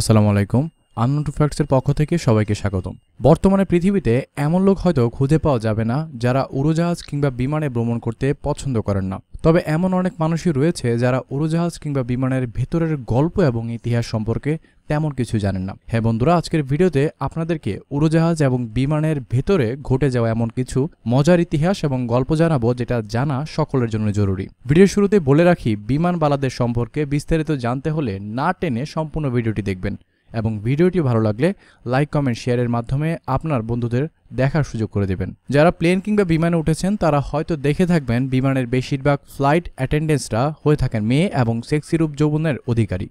আসসালামু আলাইকুম আনন্দ ফ্যাক্টসের পক্ষ থেকে সবাইকে স্বাগতম বর্তমানে পৃথিবীতে এমন লোক হয়তো খুঁজে পাওয়া যাবে না যারা উড়োজাহাজ কিংবা বিমানে ভ্রমণ করতে পছন্দ করেন না তবে এমন অনেক মানুষই রয়েছে যারা উড়োজাহাজ কিংবা বিমানের ভেতরের গল্প এবং ইতিহাস সম্পর্কে তেমন কিছু জানেন না হ্যাঁ বন্ধুরা আজকের ভিডিওতে আপনাদেরকে উড়োজাহাজ এবং বিমানের ভেতরে ঘটে যাওয়া এমন কিছু মজার ইতিহাস এবং গল্প জানাবো যেটা জানা সকলের জন্য জরুরি ভিডিওর শুরুতে বলে রাখি বিমান বালাদের সম্পর্কে বিস্তারিত জানতে হলে না টেনে সম্পূর্ণ ভিডিওটি দেখবেন এবং ভিডিওটি ভালো লাগলে লাইক কমেন্ট শেয়ারের মাধ্যমে আপনার বন্ধুদের দেখার সুযোগ করে দেবেন যারা প্লেন কিংবা বিমানে উঠেছেন তারা হয়তো দেখে থাকবেন বিমানের বেশিরভাগ ফ্লাইট অ্যাটেন্ডেন্সরা হয়ে থাকেন মেয়ে এবং সেক্সিরূপ যৌবনের অধিকারী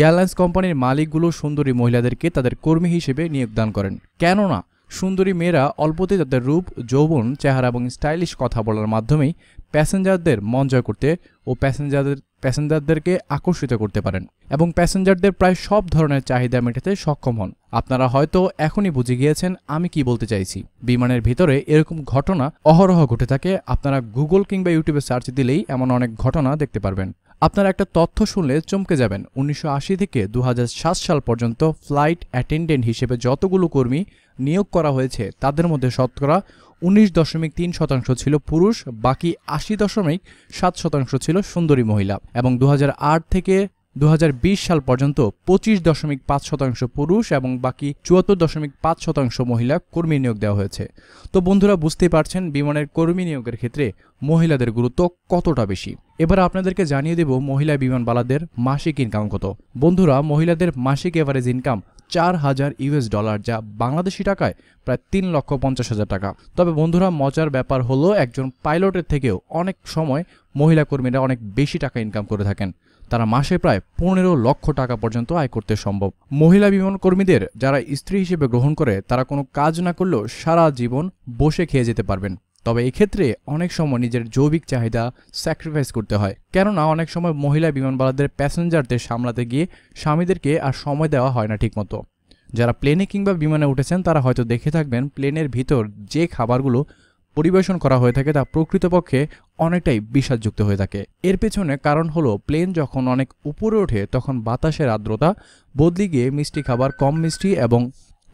এয়ারলাইন্স কোম্পানির মালিকগুলো সুন্দরী মহিলাদেরকে তাদের কর্মী হিসেবে নিয়োগদান করেন কেননা সুন্দরী মেয়েরা অল্পতে তাদের রূপ যৌবন চেহারা এবং স্টাইলিশ কথা বলার মাধ্যমেই প্যাসেঞ্জারদের মন জয় করতে ও প্যাসেঞ্জারদের প্যাসেঞ্জারদেরকে আকর্ষিত করতে পারেন এবং প্যাসেঞ্জারদের প্রায় সব ধরনের চাহিদা মেটাতে সক্ষম হন আপনারা হয়তো এখনই বুঝে গিয়েছেন আমি কি বলতে চাইছি বিমানের ভিতরে এরকম ঘটনা অহরহ ঘটে থাকে আপনারা গুগল কিংবা ইউটিউবে সার্চ দিলেই এমন অনেক ঘটনা দেখতে পারবেন আপনারা একটা তথ্য শুনলে চমকে যাবেন উনিশশো থেকে দু সাল পর্যন্ত ফ্লাইট অ্যাটেন্ডেন্ট হিসেবে যতগুলো কর্মী নিয়োগ করা হয়েছে তাদের মধ্যে শতকরা উনিশ দশমিক তিন শতাংশ ছিল পুরুষ বাকি আশি দশমিক সাত শতাংশ ছিল সুন্দরী মহিলা এবং দু থেকে দু সাল পর্যন্ত পঁচিশ দশমিক পাঁচ শতাংশ পুরুষ এবং বাকি চুয়াত্তর দশমিক পাঁচ শতাংশ মহিলা কর্মী নিয়োগ দেওয়া হয়েছে তো বন্ধুরা বুঝতেই পারছেন বিমানের কর্মী নিয়োগের ক্ষেত্রে মহিলাদের গুরুত্ব কতটা বেশি এবার আপনাদেরকে জানিয়ে দেব মহিলা বিমানবালাদের মাসিক ইনকাম কত বন্ধুরা মহিলাদের মাসিক এভারেজ ইনকাম চার হাজার ইউএস ডলার যা বাংলাদেশি টাকায় প্রায় তিন লক্ষ পঞ্চাশ হাজার টাকা তবে বন্ধুরা মজার ব্যাপার হলো একজন পাইলটের থেকেও অনেক সময় মহিলা কর্মীরা অনেক বেশি টাকা ইনকাম করে থাকেন তারা মাসে প্রায় পনেরো লক্ষ টাকা পর্যন্ত আয় করতে সম্ভব মহিলা বিমান কর্মীদের যারা স্ত্রী হিসেবে গ্রহণ করে তারা কোনো কাজ না করলেও সারা জীবন বসে খেয়ে যেতে পারবেন তবে এক্ষেত্রে অনেক সময় নিজের জৈবিক চাহিদা স্যাক্রিফাইস করতে হয় কেননা অনেক সময় মহিলা বিমানবালাদের প্যাসেঞ্জারদের সামলাতে গিয়ে স্বামীদেরকে আর সময় দেওয়া হয় না ঠিকমতো যারা প্লেনে কিংবা বিমানে উঠেছেন তারা হয়তো দেখে থাকবেন প্লেনের ভিতর যে খাবারগুলো পরিবেশন করা হয়ে থাকে তা প্রকৃতপক্ষে অনেকটাই বিষাদযুক্ত হয়ে থাকে এর পেছনে কারণ হলো প্লেন যখন অনেক উপরে ওঠে তখন বাতাসের আর্দ্রতা বদলি গিয়ে মিষ্টি খাবার কম মিষ্টি এবং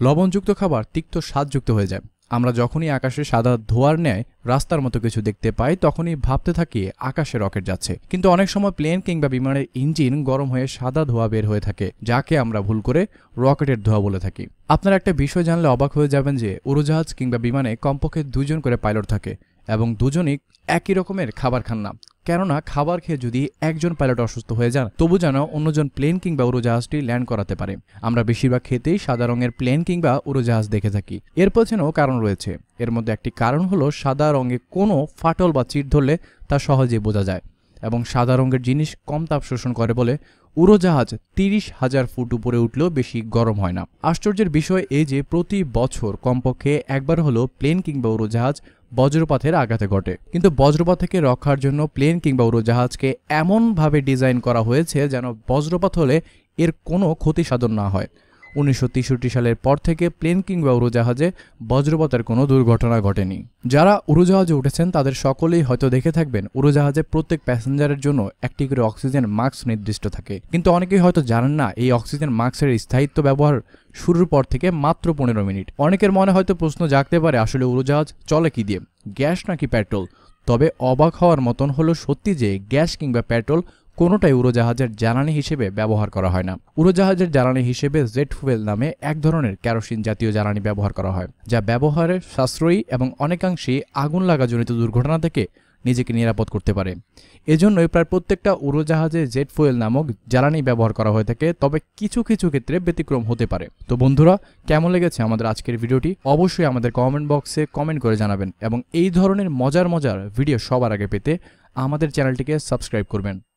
লবণযুক্ত খাবার তিক্ত স্বাদযুক্ত হয়ে যায় আমরা যখনই আকাশে সাদা ধোয়ার ন্যায় রাস্তার মতো কিছু দেখতে পাই তখনই ভাবতে থাকি আকাশে রকেট যাচ্ছে কিন্তু অনেক সময় প্লেন কিংবা বিমানের ইঞ্জিন গরম হয়ে সাদা ধোয়া বের হয়ে থাকে যাকে আমরা ভুল করে রকেটের ধোয়া বলে থাকি আপনারা একটা বিষয় জানলে অবাক হয়ে যাবেন যে উড়োজাহাজ কিংবা বিমানে কমপক্ষে দুজন করে পাইলট থাকে এবং দুজনই একই রকমের খাবার খান না কেননা খাবার খেয়ে যদি একজন পাইলট অসুস্থ হয়ে যান তবু যেন অন্যজন প্লেন কিংবা উড়োজাহাজটি ল্যান্ড করাতে পারে আমরা বেশিরভাগ খেতেই সাদা রঙের প্লেন কিংবা উড়োজাহাজ দেখে থাকি এর পেছনেও কারণ রয়েছে এর মধ্যে একটি কারণ হলো সাদা রঙে কোনো ফাটল বা চিট ধরলে তা সহজে বোঝা যায় এবং সাদা রঙের জিনিস কম তাপ শোষণ করে বলে উড়োজাহাজ তিরিশ হাজার ফুট উপরে উঠলেও বেশি গরম হয় না আশ্চর্যের বিষয় এই যে প্রতি বছর কমপক্ষে একবার হলো প্লেন কিংবা উড়োজাহাজ বজ্রপাতের আঘাতে ঘটে কিন্তু বজ্রপাত থেকে রক্ষার জন্য প্লেন কিংবা উড়োজাহাজকে এমনভাবে ডিজাইন করা হয়েছে যেন বজ্রপাত হলে এর কোনো ক্ষতি সাধন না হয় উনিশশো সালের পর থেকে প্লেন কিংবা উড়োজাহাজে বজ্রপাতের কোনো দুর্ঘটনা ঘটেনি যারা উড়োজাহাজে উঠেছেন তাদের সকলেই হয়তো দেখে থাকবেন উড়োজাহাজে প্রত্যেক প্যাসেঞ্জারের জন্য একটি করে অক্সিজেন মাস্ক নির্দিষ্ট থাকে কিন্তু অনেকেই হয়তো জানেন না এই অক্সিজেন মাস্কের স্থায়িত্ব ব্যবহার শুরুর পর থেকে মাত্র পনেরো মিনিট অনেকের মনে হয়তো প্রশ্ন জাগতে পারে আসলে উড়োজাহাজ চলে কি দিয়ে গ্যাস নাকি পেট্রোল তবে অবাক হওয়ার মতন হলো সত্যি যে গ্যাস কিংবা পেট্রোল কোনোটাই উড়োজাহাজের জ্বালানি হিসেবে ব্যবহার করা হয় না উড়োজাহাজের জ্বালানি হিসেবে জেট ফুয়েল নামে এক ধরনের ক্যারোসিন জাতীয় জ্বালানি ব্যবহার করা হয় যা ব্যবহারের সাশ্রয়ী এবং অনেকাংশেই আগুন লাগাজনিত দুর্ঘটনা থেকে নিজেকে নিরাপদ করতে পারে এজন্যই প্রায় প্রত্যেকটা উড়োজাহাজে জেট ফুয়েল নামক জ্বালানি ব্যবহার করা হয়ে থাকে তবে কিছু কিছু ক্ষেত্রে ব্যতিক্রম হতে পারে তো বন্ধুরা কেমন লেগেছে আমাদের আজকের ভিডিওটি অবশ্যই আমাদের কমেন্ট বক্সে কমেন্ট করে জানাবেন এবং এই ধরনের মজার মজার ভিডিও সবার আগে পেতে আমাদের চ্যানেলটিকে সাবস্ক্রাইব করবেন